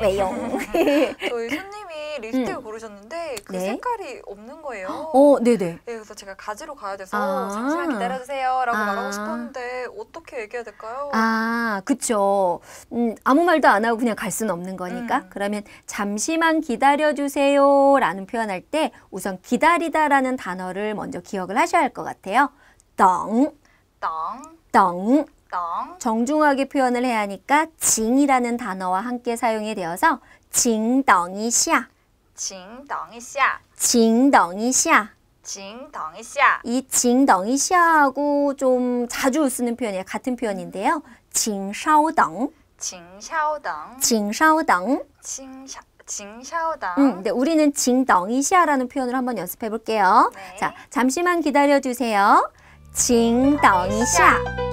왜요? 저희 음. 손님이 립스틱을 고르셨는데 그 네. 색깔이 없는 거예요. 어, 네네. 네, 그래서 제가 가지러 가야 돼서 아 잠시만 기다려주세요라고 아 말하고 싶었는데 어떻게 얘기해야 될까요? 아, 그쵸. 음, 아무 말도 안 하고 그냥 갈 수는 없는 거니까. 음. 그러면 잠시만 기다려주세요라는 표현할 때 우선 기다리다라는 단어를 먼저 기억을 하셔야 할 것 같아요. 떵, 떵, 떵. 정중하게 표현을 해야 하니까 징이라는 단어와 함께 사용이 되어서 징덩이샤 징덩이샤 징덩이샤 징덩이샤 이 징덩이샤하고 좀 자주 쓰는 표현이에요. 같은 표현인데요. 징샤오덩 징샤오덩 징샤오덩 징샤 징샤오덩 음, 근데 네, 우리는 징덩이샤라는 표현을 한번 연습해 볼게요. 네. 자, 잠시만 기다려 주세요. 징덩이샤